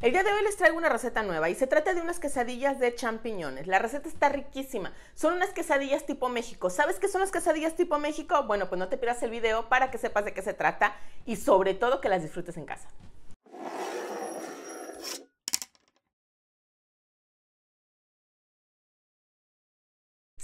El día de hoy les traigo una receta nueva y se trata de unas quesadillas de champiñones. La receta está riquísima. Son unas quesadillas tipo México. ¿Sabes qué son las quesadillas tipo México? Bueno, pues no te pierdas el video para que sepas de qué se trata y sobre todo que las disfrutes en casa.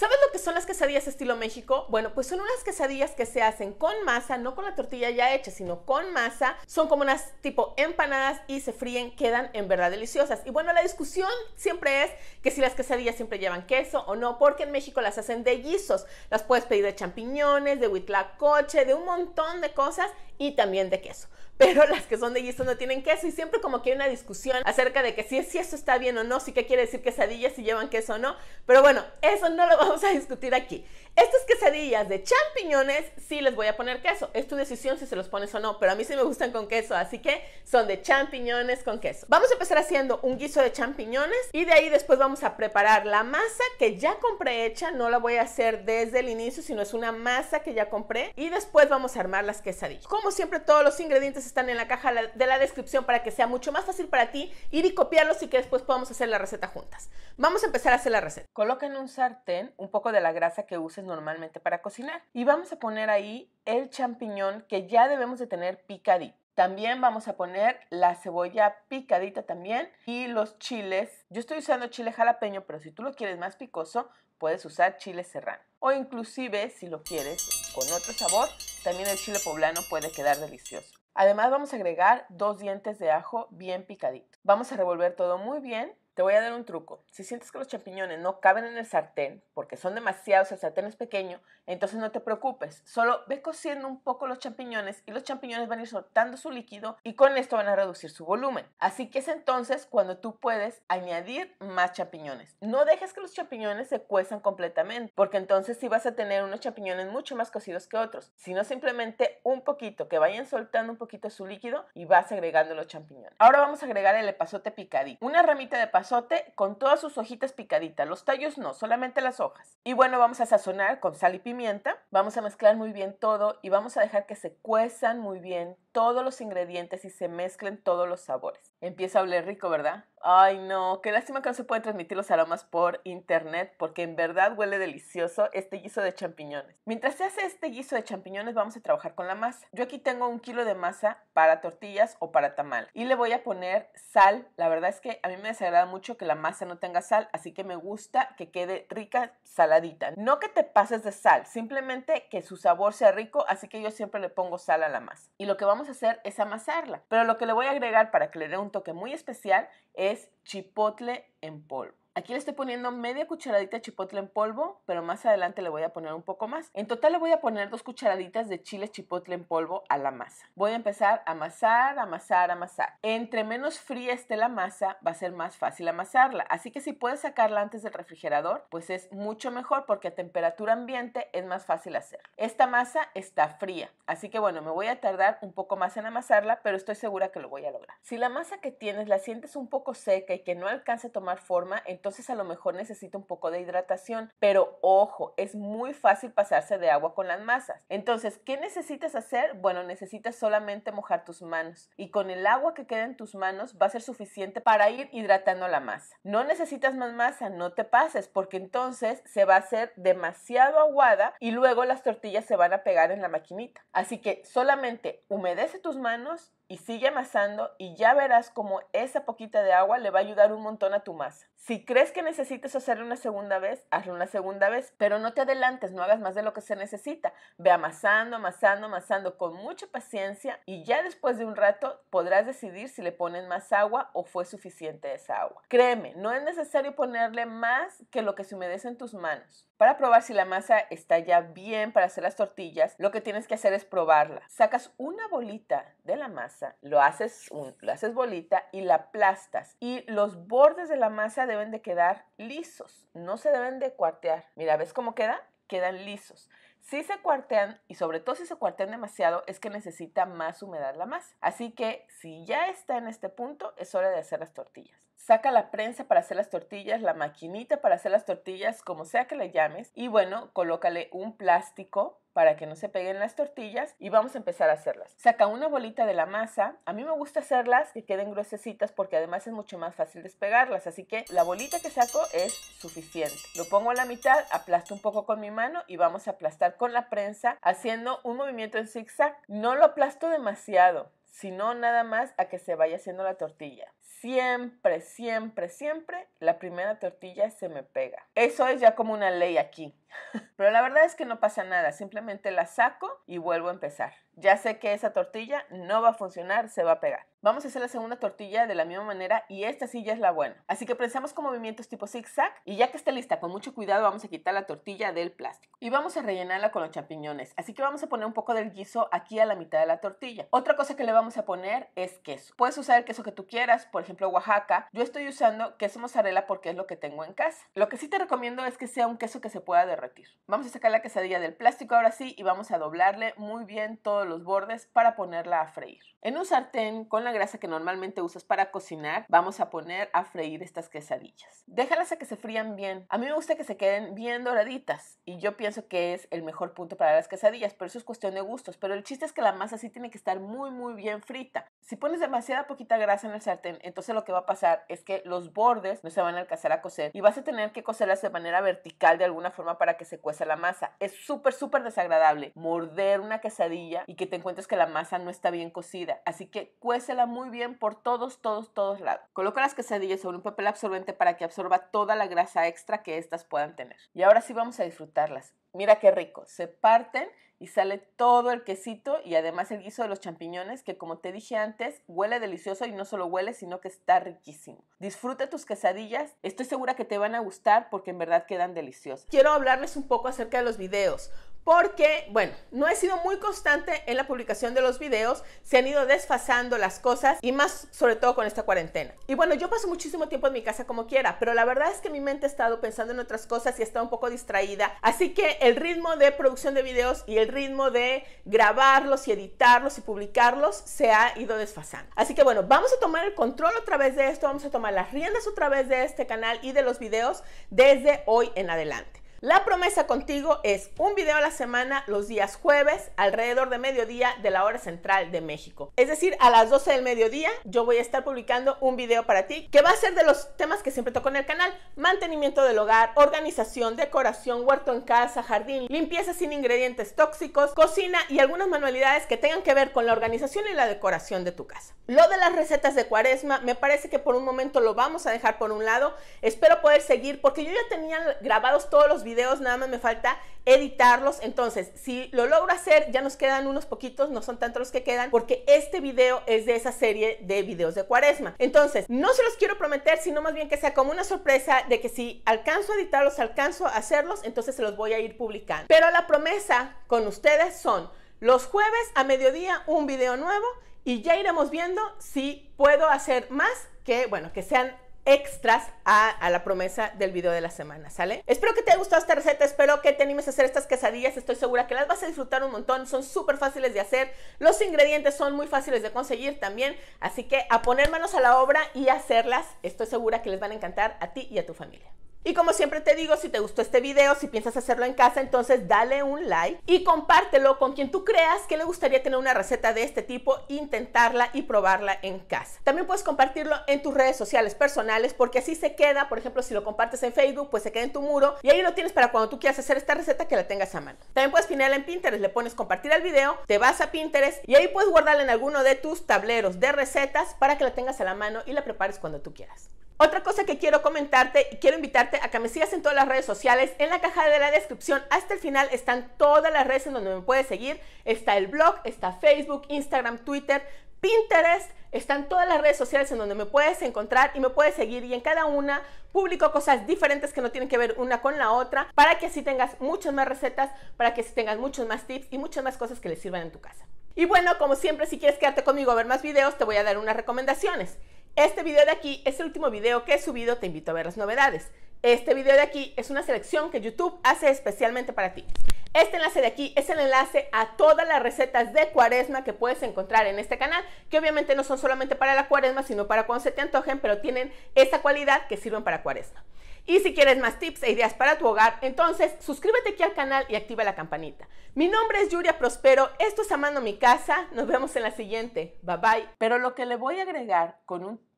¿Sabes lo que son las quesadillas estilo México? Bueno, pues son unas quesadillas que se hacen con masa, no con la tortilla ya hecha, sino con masa. Son como unas tipo empanadas y se fríen, quedan en verdad deliciosas. Y bueno, la discusión siempre es que si las quesadillas siempre llevan queso o no, porque en México las hacen de guisos. Las puedes pedir de champiñones, de huitlacoche, de un montón de cosas y también de queso. Pero las que son de guiso no tienen queso y siempre como que hay una discusión acerca de que si, eso está bien o no, si qué quiere decir quesadillas, si llevan queso o no. Pero bueno, eso no lo vamos a discutir aquí. Estas quesadillas de champiñones sí les voy a poner queso. Es tu decisión si se los pones o no, pero a mí sí me gustan con queso, así que son de champiñones con queso. Vamos a empezar haciendo un guiso de champiñones y de ahí después vamos a preparar la masa que ya compré hecha. No la voy a hacer desde el inicio, sino es una masa que ya compré y después vamos a armar las quesadillas. Como siempre, todos los ingredientes están en la caja de la descripción para que sea mucho más fácil para ti ir y copiarlos y que después podamos hacer la receta juntas. Vamos a empezar a hacer la receta. Coloca en un sartén un poco de la grasa que uses normalmente para cocinar. Y vamos a poner ahí el champiñón que ya debemos de tener picadito. También vamos a poner la cebolla picadita también y los chiles. Yo estoy usando chile jalapeño, pero si tú lo quieres más picoso, puedes usar chile serrano. O inclusive, si lo quieres con otro sabor, también el chile poblano puede quedar delicioso. Además vamos a agregar dos dientes de ajo bien picaditos. Vamos a revolver todo muy bien te voy a dar un truco. Si sientes que los champiñones no caben en el sartén, porque son demasiados, el sartén es pequeño, entonces no te preocupes. Solo ve cociendo un poco los champiñones y los champiñones van a ir soltando su líquido y con esto van a reducir su volumen. Así que es entonces cuando tú puedes añadir más champiñones. No dejes que los champiñones se cuezan completamente, porque entonces sí vas a tener unos champiñones mucho más cocidos que otros, sino simplemente un poquito, que vayan soltando un poquito su líquido y vas agregando los champiñones. Ahora vamos a agregar el epazote picadito. Una ramita de paso con todas sus hojitas picaditas. Los tallos no, solamente las hojas. Y bueno, vamos a sazonar con sal y pimienta. Vamos a mezclar muy bien todo y vamos a dejar que se cuezan muy bien todos los ingredientes y se mezclen todos los sabores. Empieza a oler rico, ¿verdad? Ay, no, qué lástima que no se pueden transmitir los aromas por internet porque en verdad huele delicioso este guiso de champiñones. Mientras se hace este guiso de champiñones vamos a trabajar con la masa. Yo aquí tengo un kilo de masa para tortillas o para tamal y le voy a poner sal. La verdad es que a mí me desagrada mucho que la masa no tenga sal, así que me gusta que quede rica, saladita. No que te pases de sal, simplemente que su sabor sea rico, así que yo siempre le pongo sal a la masa. Y lo que vamos a hacer es amasarla, pero lo que le voy a agregar para que le dé un toque muy especial es chipotle en polvo. Aquí le estoy poniendo media cucharadita de chipotle en polvo, pero más adelante le voy a poner un poco más. En total le voy a poner dos cucharaditas de chile chipotle en polvo a la masa. Voy a empezar a amasar, amasar, amasar. Entre menos fría esté la masa, va a ser más fácil amasarla. Así que si puedes sacarla antes del refrigerador, pues es mucho mejor porque a temperatura ambiente es más fácil hacer. Esta masa está fría, así que bueno, me voy a tardar un poco más en amasarla, pero estoy segura que lo voy a lograr. Si la masa que tienes la sientes un poco seca y que no alcanza a tomar forma, entonces entonces a lo mejor necesita un poco de hidratación, pero ojo, es muy fácil pasarse de agua con las masas. Entonces, ¿qué necesitas hacer? Bueno, necesitas solamente mojar tus manos y con el agua que queda en tus manos va a ser suficiente para ir hidratando la masa. No necesitas más masa, no te pases, porque entonces se va a hacer demasiado aguada y luego las tortillas se van a pegar en la maquinita. Así que solamente humedece tus manos y sigue amasando y ya verás como esa poquita de agua le va a ayudar un montón a tu masa. Si crees que necesites hacerlo una segunda vez, hazlo una segunda vez, pero no te adelantes, no hagas más de lo que se necesita. Ve amasando, amasando, amasando con mucha paciencia y ya después de un rato podrás decidir si le ponen más agua o fue suficiente esa agua. Créeme, no es necesario ponerle más que lo que se humedece en tus manos. Para probar si la masa está ya bien para hacer las tortillas, lo que tienes que hacer es probarla. Sacas una bolita de la masa, lo haces, un, lo haces bolita y la aplastas. Y los bordes de la masa deben de quedar lisos, no se deben de cuartear. Mira, ¿ves cómo queda? Quedan lisos. Si se cuartean, y sobre todo si se cuartean demasiado, es que necesita más humedad la masa. Así que si ya está en este punto, es hora de hacer las tortillas. Saca la prensa para hacer las tortillas, la maquinita para hacer las tortillas, como sea que le llames, y bueno, colócale un plástico para que no se peguen las tortillas y vamos a empezar a hacerlas. Saca una bolita de la masa. A mí me gusta hacerlas que queden gruesecitas porque además es mucho más fácil despegarlas. Así que la bolita que saco es suficiente. Lo pongo a la mitad, aplasto un poco con mi mano y vamos a aplastar con la prensa haciendo un movimiento en zigzag. No lo aplasto demasiado sino nada más a que se vaya haciendo la tortilla. Siempre, siempre, siempre la primera tortilla se me pega. Eso es ya como una ley aquí. Pero la verdad es que no pasa nada, simplemente la saco y vuelvo a empezar. Ya sé que esa tortilla no va a funcionar, se va a pegar. Vamos a hacer la segunda tortilla de la misma manera y esta sí ya es la buena. Así que pensamos con movimientos tipo zig zag y ya que esté lista, con mucho cuidado vamos a quitar la tortilla del plástico y vamos a rellenarla con los champiñones. Así que vamos a poner un poco del guiso aquí a la mitad de la tortilla. Otra cosa que le vamos a poner es queso. Puedes usar el queso que tú quieras, por ejemplo Oaxaca. Yo estoy usando queso mozzarella porque es lo que tengo en casa. Lo que sí te recomiendo es que sea un queso que se pueda derretir Vamos a sacar la quesadilla del plástico ahora sí y vamos a doblarle muy bien todos los bordes para ponerla a freír. En un sartén con la grasa que normalmente usas para cocinar, vamos a poner a freír estas quesadillas. Déjalas a que se frían bien. A mí me gusta que se queden bien doraditas y yo pienso que es el mejor punto para las quesadillas, pero eso es cuestión de gustos. Pero el chiste es que la masa sí tiene que estar muy muy bien frita. Si pones demasiada poquita grasa en el sartén, entonces lo que va a pasar es que los bordes no se van a alcanzar a cocer y vas a tener que cocerlas de manera vertical de alguna forma para que se cueza la masa. Es súper, súper desagradable morder una quesadilla y que te encuentres que la masa no está bien cocida. Así que cuécela muy bien por todos, todos, todos lados. Coloca las quesadillas sobre un papel absorbente para que absorba toda la grasa extra que éstas puedan tener. Y ahora sí vamos a disfrutarlas. Mira qué rico. Se parten y sale todo el quesito y además el guiso de los champiñones que como te dije antes huele delicioso y no solo huele sino que está riquísimo. Disfruta tus quesadillas, estoy segura que te van a gustar porque en verdad quedan deliciosas. Quiero hablarles un poco acerca de los videos porque, bueno, no he sido muy constante en la publicación de los videos, se han ido desfasando las cosas y más sobre todo con esta cuarentena. Y bueno, yo paso muchísimo tiempo en mi casa como quiera, pero la verdad es que mi mente ha estado pensando en otras cosas y está un poco distraída, así que el ritmo de producción de videos y el ritmo de grabarlos y editarlos y publicarlos se ha ido desfasando. Así que bueno, vamos a tomar el control otra vez de esto, vamos a tomar las riendas otra vez de este canal y de los videos desde hoy en adelante. La promesa contigo es un video a la semana los días jueves alrededor de mediodía de la hora central de México. Es decir, a las 12 del mediodía yo voy a estar publicando un video para ti que va a ser de los temas que siempre toco en el canal. Mantenimiento del hogar, organización, decoración, huerto en casa, jardín, limpieza sin ingredientes tóxicos, cocina y algunas manualidades que tengan que ver con la organización y la decoración de tu casa. Lo de las recetas de cuaresma me parece que por un momento lo vamos a dejar por un lado. Espero poder seguir porque yo ya tenía grabados todos los videos videos, nada más me falta editarlos. Entonces, si lo logro hacer, ya nos quedan unos poquitos, no son tantos los que quedan, porque este video es de esa serie de videos de cuaresma. Entonces, no se los quiero prometer, sino más bien que sea como una sorpresa de que si alcanzo a editarlos, alcanzo a hacerlos, entonces se los voy a ir publicando. Pero la promesa con ustedes son los jueves a mediodía un video nuevo y ya iremos viendo si puedo hacer más que, bueno, que sean extras a, la promesa del video de la semana, ¿sale? Espero que te haya gustado esta receta, espero que te animes a hacer estas quesadillas, estoy segura que las vas a disfrutar un montón, son súper fáciles de hacer, los ingredientes son muy fáciles de conseguir también, así que a poner manos a la obra y hacerlas, estoy segura que les van a encantar a ti y a tu familia. Y como siempre te digo, si te gustó este video, si piensas hacerlo en casa, entonces dale un like y compártelo con quien tú creas que le gustaría tener una receta de este tipo, intentarla y probarla en casa. También puedes compartirlo en tus redes sociales personales porque así se queda, por ejemplo, si lo compartes en Facebook, pues se queda en tu muro y ahí lo tienes para cuando tú quieras hacer esta receta que la tengas a mano. También puedes pinearla en Pinterest, le pones compartir el video, te vas a Pinterest y ahí puedes guardarla en alguno de tus tableros de recetas para que la tengas a la mano y la prepares cuando tú quieras. Otra cosa que quiero comentarte y quiero invitarte a que me sigas en todas las redes sociales. En la caja de la descripción hasta el final están todas las redes en donde me puedes seguir. Está el blog, está Facebook, Instagram, Twitter, Pinterest. Están todas las redes sociales en donde me puedes encontrar y me puedes seguir y en cada una publico cosas diferentes que no tienen que ver una con la otra para que así tengas muchas más recetas, para que así tengas muchos más tips y muchas más cosas que les sirvan en tu casa. Y bueno, como siempre, si quieres quedarte conmigo a ver más videos, te voy a dar unas recomendaciones. Este video de aquí es el último video que he subido, te invito a ver las novedades. Este video de aquí es una selección que YouTube hace especialmente para ti. Este enlace de aquí es el enlace a todas las recetas de cuaresma que puedes encontrar en este canal, que obviamente no son solamente para la cuaresma, sino para cuando se te antojen, pero tienen esa cualidad que sirven para cuaresma. Y si quieres más tips e ideas para tu hogar, entonces suscríbete aquí al canal y activa la campanita. Mi nombre es Yuria Prospero, esto es Amando Mi Casa, nos vemos en la siguiente, bye bye. Pero lo que le voy a agregar con un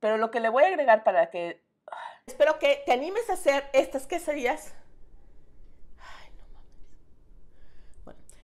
pero lo que le voy a agregar para que... Espero que te animes a hacer estas quesadillas